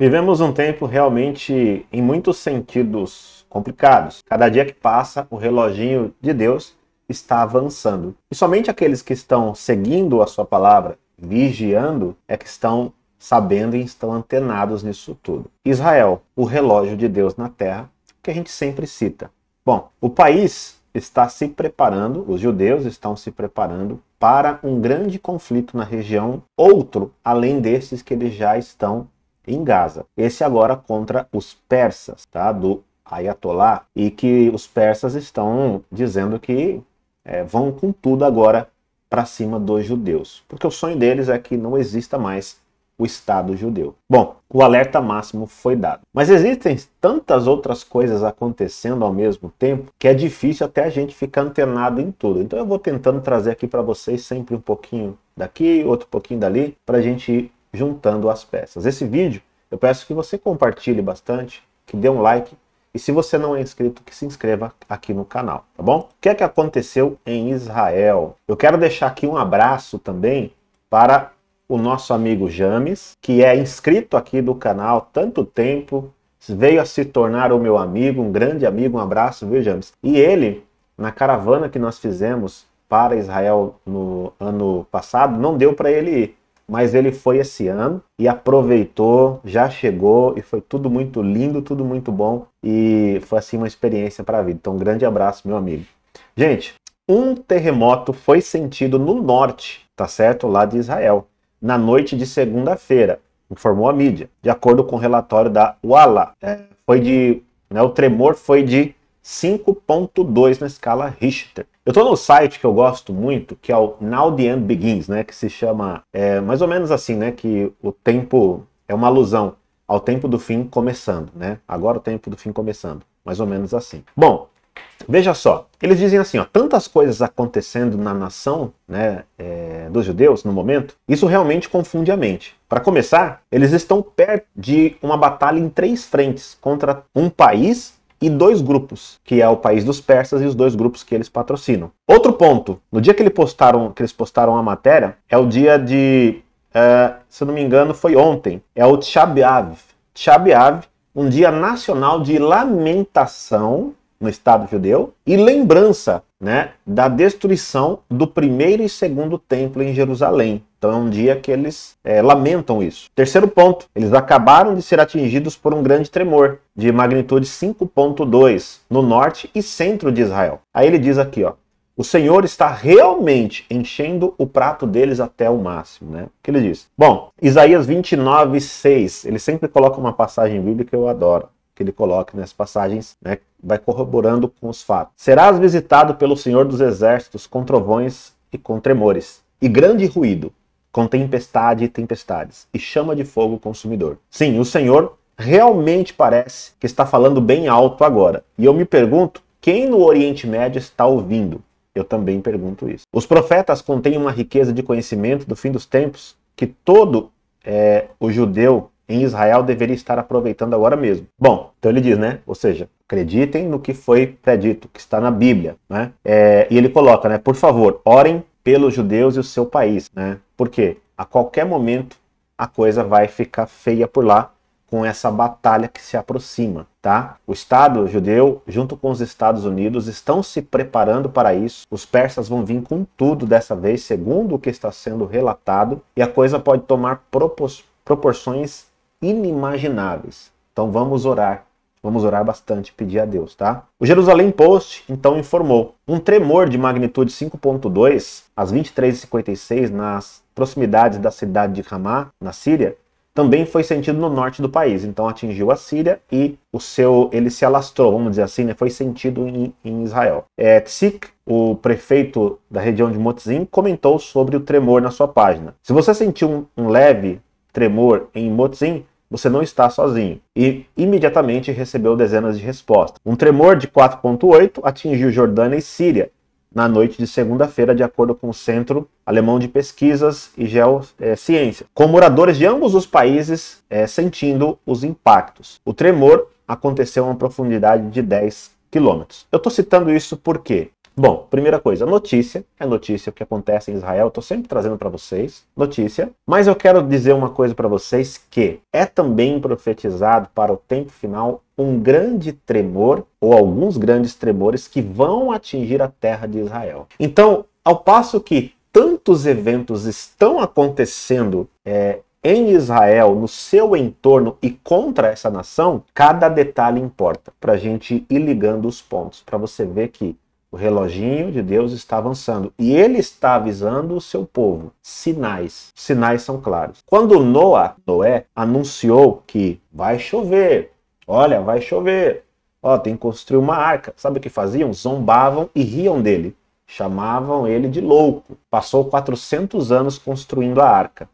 Vivemos um tempo realmente, em muitos sentidos, complicados. Cada dia que passa, o reloginho de Deus está avançando. E somente aqueles que estão seguindo a sua palavra, vigiando, é que estão sabendo e estão antenados nisso tudo. Israel, o relógio de Deus na terra, que a gente sempre cita. Bom, o país está se preparando, os judeus estão se preparando para um grande conflito na região, outro além desses que eles já estão em Gaza. Esse agora contra os persas, tá? Do Ayatollah, e que os persas estão dizendo que é, vão com tudo agora para cima dos judeus, porque o sonho deles é que não exista mais o Estado judeu. Bom, o alerta máximo foi dado. Mas existem tantas outras coisas acontecendo ao mesmo tempo que é difícil até a gente ficar antenado em tudo. Então eu vou tentando trazer aqui para vocês sempre um pouquinho daqui, outro pouquinho dali, para a gente ir juntando as peças. Esse vídeo eu peço que você compartilhe bastante, que dê um like e se você não é inscrito, que se inscreva aqui no canal, tá bom? O que é que aconteceu em Israel? Eu quero deixar aqui um abraço também para o nosso amigo James, que é inscrito aqui do canal tanto tempo, veio a se tornar o meu amigo, um grande amigo, um abraço, viu, James? E ele, na caravana que nós fizemos para Israel no ano passado, não deu para ele ir mas ele foi esse ano e aproveitou, já chegou e foi tudo muito lindo, tudo muito bom e foi assim uma experiência para a vida. Então, um grande abraço, meu amigo. Gente, um terremoto foi sentido no norte, tá certo? Lá de Israel, na noite de segunda-feira, informou a mídia, de acordo com o relatório da Walla. É, foi de, né, o tremor foi de 5.2 na escala Richter. Eu estou no site que eu gosto muito, que é o Now the End Begins, né? Que se chama é, mais ou menos assim, né? Que o tempo é uma alusão ao tempo do fim começando, né? Agora o tempo do fim começando, mais ou menos assim. Bom, veja só, eles dizem assim, ó, tantas coisas acontecendo na nação, né, é, dos judeus no momento, isso realmente confunde a mente. Para começar, eles estão perto de uma batalha em três frentes contra um país e dois grupos, que é o país dos persas e os dois grupos que eles patrocinam. Outro ponto, no dia que, eles postaram, que eles postaram a matéria, é o dia de, uh, se eu não me engano, foi ontem, é o Tchabiav. Tchabiav, um dia nacional de lamentação no Estado judeu e lembrança né, da destruição do primeiro e segundo templo em Jerusalém. Então é um dia que eles é, lamentam isso. Terceiro ponto, eles acabaram de ser atingidos por um grande tremor de magnitude 5.2 no norte e centro de Israel. Aí ele diz aqui, ó, o Senhor está realmente enchendo o prato deles até o máximo, né? O que ele diz? Bom, Isaías 29:6, ele sempre coloca uma passagem bíblica que eu adoro que ele coloca nessas passagens, né, vai corroborando com os fatos. Serás visitado pelo Senhor dos Exércitos com trovões e com tremores, e grande ruído, com tempestade e tempestades, e chama de fogo consumidor. Sim, o Senhor realmente parece que está falando bem alto agora. E eu me pergunto quem no Oriente Médio está ouvindo. Eu também pergunto isso. Os profetas contêm uma riqueza de conhecimento do fim dos tempos que todo é, o judeu em Israel deveria estar aproveitando agora mesmo. Bom, então ele diz, né? Ou seja, acreditem no que foi predito, que está na Bíblia, né? É, e ele coloca, né? Por favor, orem pelos judeus e o seu país, né? Porque a qualquer momento a coisa vai ficar feia por lá com essa batalha que se aproxima, tá? O Estado judeu, junto com os Estados Unidos, estão se preparando para isso. Os persas vão vir com tudo dessa vez, segundo o que está sendo relatado, e a coisa pode tomar propos proporções inimagináveis. Então vamos orar. Vamos orar bastante, pedir a Deus, tá? O Jerusalém Post então informou: um tremor de magnitude 5.2 às 23:56 nas proximidades da cidade de Ramá, na Síria, também foi sentido no norte do país. Então atingiu a Síria e o seu ele se alastrou, vamos dizer assim, né? foi sentido em, em Israel. É, Tzik, o prefeito da região de Motzim, comentou sobre o tremor na sua página. Se você sentiu um, um leve tremor em Motzim, você não está sozinho. E imediatamente recebeu dezenas de respostas. Um tremor de 4,8 atingiu Jordânia e Síria na noite de segunda-feira, de acordo com o Centro Alemão de Pesquisas e Geociência, com moradores de ambos os países é, sentindo os impactos. O tremor aconteceu a uma profundidade de 10 quilômetros. Eu estou citando isso porque Bom, primeira coisa, notícia. É notícia o que acontece em Israel, Estou sempre trazendo para vocês, notícia. Mas eu quero dizer uma coisa para vocês que é também profetizado para o tempo final um grande tremor ou alguns grandes tremores que vão atingir a terra de Israel. Então, ao passo que tantos eventos estão acontecendo é, em Israel, no seu entorno e contra essa nação, cada detalhe importa para a gente ir ligando os pontos, para você ver que o reloginho de Deus está avançando e ele está avisando o seu povo. Sinais. Sinais são claros. Quando Noé, Noé anunciou que vai chover, olha, vai chover, ó, tem que construir uma arca. Sabe o que faziam? Zombavam e riam dele. Chamavam ele de louco. Passou 400 anos construindo a arca.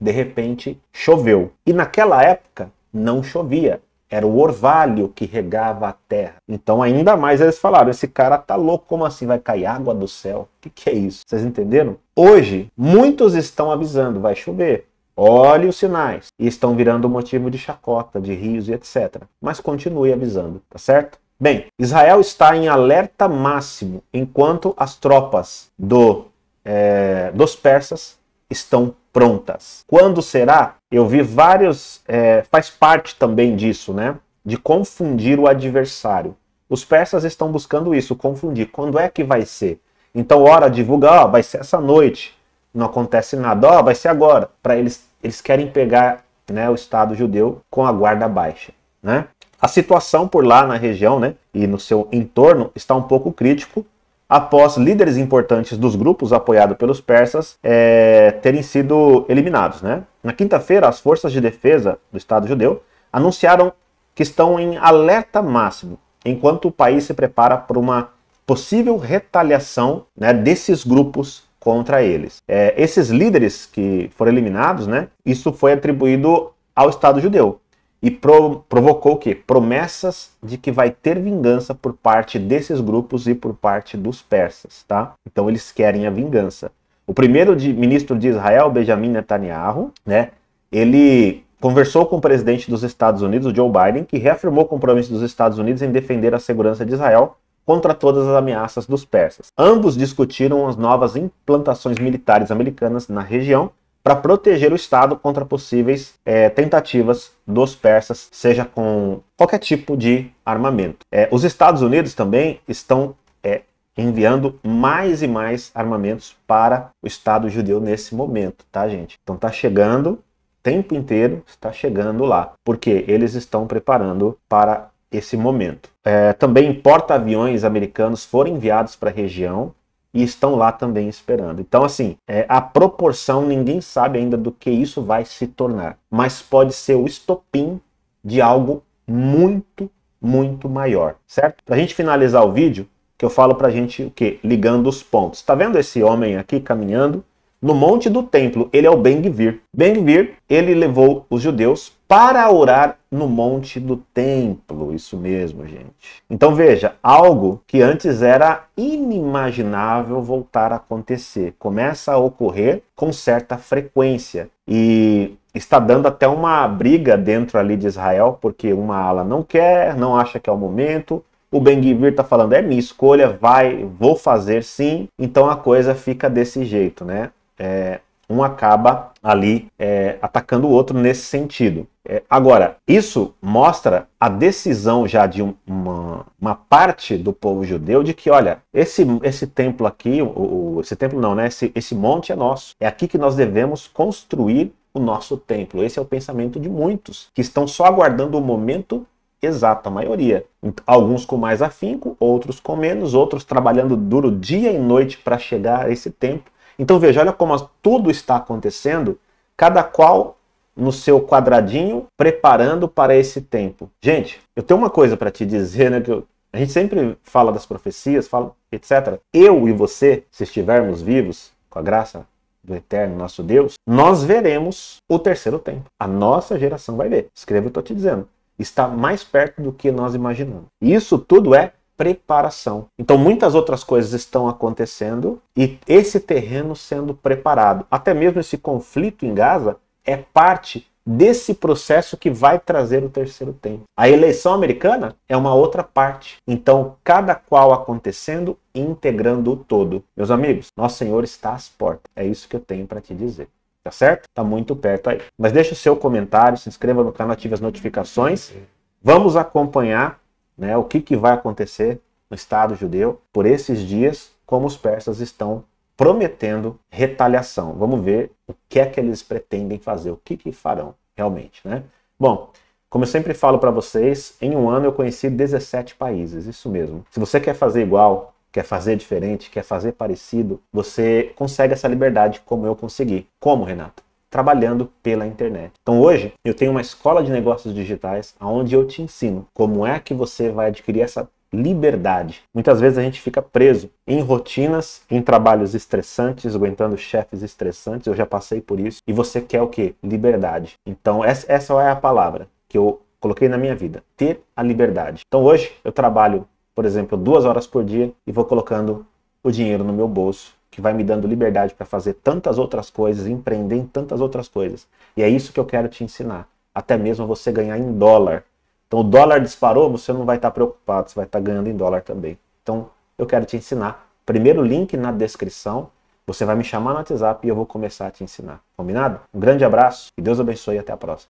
De repente, choveu. E naquela época, não chovia. Era o orvalho que regava a terra. Então, ainda mais eles falaram: esse cara tá louco, como assim? Vai cair água do céu? O que, que é isso? Vocês entenderam? Hoje, muitos estão avisando: vai chover. Olhe os sinais. E estão virando motivo de chacota, de rios e etc. Mas continue avisando, tá certo? Bem, Israel está em alerta máximo enquanto as tropas do, é, dos persas estão prontas. Quando será? Eu vi vários. É, faz parte também disso, né? De confundir o adversário. Os persas estão buscando isso, confundir. Quando é que vai ser? Então, hora divulga, ó, vai ser essa noite. Não acontece nada, ó, vai ser agora. Para eles, eles querem pegar né, o Estado judeu com a guarda baixa, né? A situação por lá na região, né, e no seu entorno está um pouco crítico após líderes importantes dos grupos apoiados pelos persas é, terem sido eliminados. Né? Na quinta-feira, as forças de defesa do Estado judeu anunciaram que estão em alerta máximo, enquanto o país se prepara para uma possível retaliação né, desses grupos contra eles. É, esses líderes que foram eliminados, né, isso foi atribuído ao Estado judeu, e pro, provocou o quê? Promessas de que vai ter vingança por parte desses grupos e por parte dos persas, tá? Então eles querem a vingança. O primeiro de, ministro de Israel, Benjamin Netanyahu, né? Ele conversou com o presidente dos Estados Unidos, Joe Biden, que reafirmou o compromisso dos Estados Unidos em defender a segurança de Israel contra todas as ameaças dos persas. Ambos discutiram as novas implantações militares americanas na região para proteger o Estado contra possíveis é, tentativas dos persas, seja com qualquer tipo de armamento. É, os Estados Unidos também estão é, enviando mais e mais armamentos para o Estado judeu nesse momento, tá, gente? Então tá chegando, tempo inteiro está chegando lá, porque eles estão preparando para esse momento. É, também porta-aviões americanos foram enviados para a região e estão lá também esperando. Então, assim, é, a proporção ninguém sabe ainda do que isso vai se tornar, mas pode ser o estopim de algo muito, muito maior, certo? Para a gente finalizar o vídeo, que eu falo para a gente o que? Ligando os pontos. está vendo esse homem aqui caminhando? no monte do templo. Ele é o Ben-Gvir. Ben-Gvir, ele levou os judeus para orar no monte do templo. Isso mesmo, gente. Então veja, algo que antes era inimaginável voltar a acontecer, começa a ocorrer com certa frequência e está dando até uma briga dentro ali de Israel, porque uma ala não quer, não acha que é o momento, o Ben-Gvir está falando, é minha escolha, vai, vou fazer sim. Então a coisa fica desse jeito, né? É, um acaba ali é, atacando o outro nesse sentido. É, agora, isso mostra a decisão já de um, uma, uma, parte do povo judeu de que, olha, esse, esse templo aqui, o, o, esse templo não, né? Esse, esse monte é nosso. É aqui que nós devemos construir o nosso templo. Esse é o pensamento de muitos que estão só aguardando o momento exato, a maioria. Então, alguns com mais afinco, outros com menos, outros trabalhando duro dia e noite para chegar a esse tempo então veja, olha como tudo está acontecendo, cada qual no seu quadradinho, preparando para esse tempo. Gente, eu tenho uma coisa para te dizer, né, que eu, a gente sempre fala das profecias, fala, etc. Eu e você, se estivermos vivos, com a graça do eterno nosso Deus, nós veremos o terceiro tempo. A nossa geração vai ver. Escreva o que eu estou te dizendo. Está mais perto do que nós imaginamos. Isso tudo é preparação. Então muitas outras coisas estão acontecendo e esse terreno sendo preparado. Até mesmo esse conflito em Gaza é parte desse processo que vai trazer o terceiro tempo. A eleição americana é uma outra parte. Então, cada qual acontecendo, integrando o todo. Meus amigos, nosso Senhor está às portas. É isso que eu tenho para te dizer. Tá certo? Tá muito perto aí. Mas deixa o seu comentário, se inscreva no canal, ative as notificações. Vamos acompanhar né, o que, que vai acontecer no Estado judeu por esses dias, como os persas estão prometendo retaliação. Vamos ver o que é que eles pretendem fazer, o que, que farão realmente. Né? Bom, como eu sempre falo para vocês, em um ano eu conheci 17 países, isso mesmo. Se você quer fazer igual, quer fazer diferente, quer fazer parecido, você consegue essa liberdade como eu consegui. Como, Renato? trabalhando pela internet. Então hoje eu tenho uma escola de negócios digitais onde eu te ensino como é que você vai adquirir essa liberdade. Muitas vezes a gente fica preso em rotinas, em trabalhos estressantes, aguentando chefes estressantes. Eu já passei por isso. E você quer o quê? Liberdade. Então essa é a palavra que eu coloquei na minha vida: ter a liberdade. Então hoje eu trabalho, por exemplo, duas horas por dia e vou colocando o dinheiro no meu bolso que vai me dando liberdade para fazer tantas outras coisas, empreender em tantas outras coisas. E é isso que eu quero te ensinar. Até mesmo você ganhar em dólar. Então, o dólar disparou, você não vai estar tá preocupado, você vai estar tá ganhando em dólar também. Então, eu quero te ensinar. Primeiro link na descrição. Você vai me chamar no WhatsApp e eu vou começar a te ensinar. Combinado? Um grande abraço e Deus abençoe e até a próxima.